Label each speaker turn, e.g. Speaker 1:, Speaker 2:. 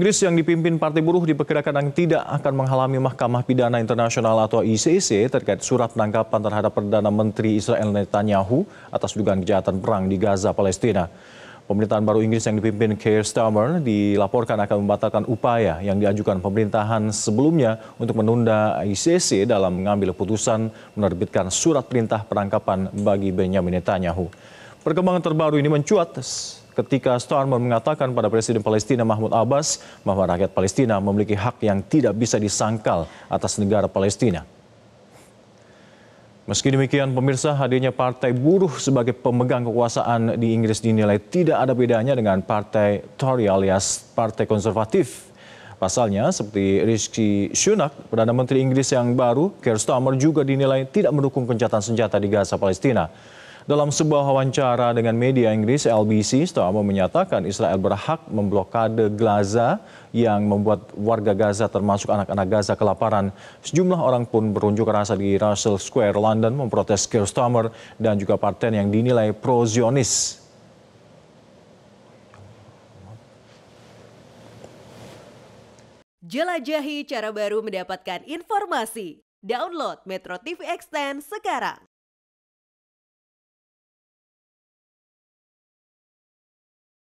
Speaker 1: Inggris yang dipimpin Partai Buruh diperkirakan yang tidak akan mengalami Mahkamah Pidana Internasional atau ICC terkait surat penangkapan terhadap Perdana Menteri Israel Netanyahu atas dugaan kejahatan perang di Gaza, Palestina. Pemerintahan baru Inggris yang dipimpin Keir Starmer dilaporkan akan membatalkan upaya yang diajukan pemerintahan sebelumnya untuk menunda ICC dalam mengambil keputusan menerbitkan surat perintah penangkapan bagi Benjamin Netanyahu. Perkembangan terbaru ini mencuat ketika Starmer mengatakan pada Presiden Palestina Mahmud Abbas bahwa rakyat Palestina memiliki hak yang tidak bisa disangkal atas negara Palestina. Meski demikian, pemirsa hadirnya Partai Buruh sebagai pemegang kekuasaan di Inggris dinilai tidak ada bedanya dengan Partai Tory alias Partai Konservatif. Pasalnya, seperti Rishi Sunak, Perdana Menteri Inggris yang baru, Keir Starmer juga dinilai tidak mendukung kencatan senjata di Gaza, Palestina. Dalam sebuah wawancara dengan media Inggris, LBC Stoamo menyatakan Israel berhak memblokade Gaza yang membuat warga Gaza termasuk anak-anak Gaza kelaparan. Sejumlah orang pun berunjuk rasa di Russell Square, London memprotes Keir Starmer dan juga Partai yang dinilai pro-Zionis. Jelajahi cara baru mendapatkan informasi. Download Metro TV Extend sekarang.